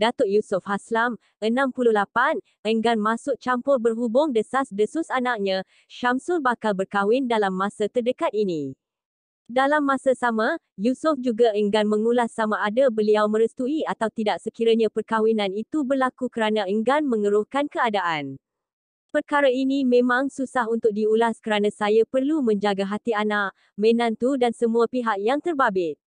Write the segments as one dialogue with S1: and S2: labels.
S1: Datuk Yusof Haslam, 68, enggan masuk campur berhubung desas-desus anaknya, Syamsul bakal berkahwin dalam masa terdekat ini. Dalam masa sama, Yusof juga enggan mengulas sama ada beliau merestui atau tidak sekiranya perkahwinan itu berlaku kerana enggan mengeruhkan keadaan. Perkara ini memang susah untuk diulas kerana saya perlu menjaga hati anak, menantu dan semua pihak yang terbabit.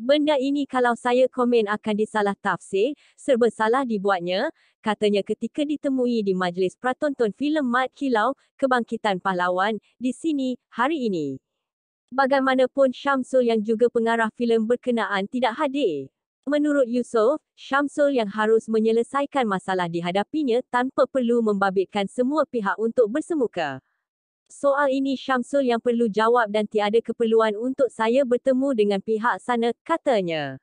S1: Benda ini kalau saya komen akan disalah tafsir, serba salah dibuatnya, katanya ketika ditemui di majlis pratonton filem Mat Kilau, Kebangkitan Pahlawan, di sini, hari ini. Bagaimanapun Syamsul yang juga pengarah filem berkenaan tidak hadir. Menurut Yusof, Syamsul yang harus menyelesaikan masalah dihadapinya tanpa perlu membabitkan semua pihak untuk bersemuka. Soal ini Syamsul yang perlu jawab dan tiada keperluan untuk saya bertemu dengan pihak sana, katanya.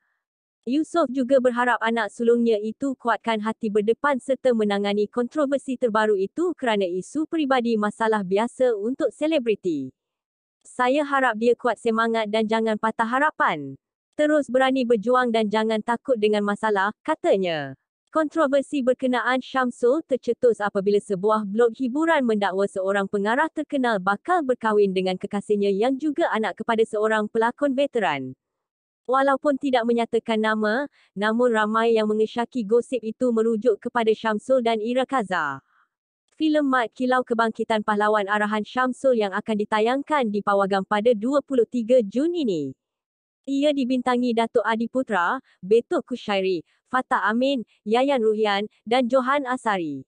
S1: Yusof juga berharap anak sulungnya itu kuatkan hati berdepan serta menangani kontroversi terbaru itu kerana isu peribadi masalah biasa untuk selebriti. Saya harap dia kuat semangat dan jangan patah harapan. Terus berani berjuang dan jangan takut dengan masalah, katanya. Kontroversi berkenaan Syamsul tercetus apabila sebuah blog hiburan mendakwa seorang pengarah terkenal bakal berkahwin dengan kekasihnya yang juga anak kepada seorang pelakon veteran. Walaupun tidak menyatakan nama, namun ramai yang mengesyaki gosip itu merujuk kepada Syamsul dan Ira Kaza. Filem Mat Kilau Kebangkitan Pahlawan arahan Syamsul yang akan ditayangkan di Pawagam pada 23 Jun ini. Ia dibintangi Datuk Adi Putra, Betul Kushairi, Fatah Amin, Yayan Ruhian dan Johan Asari.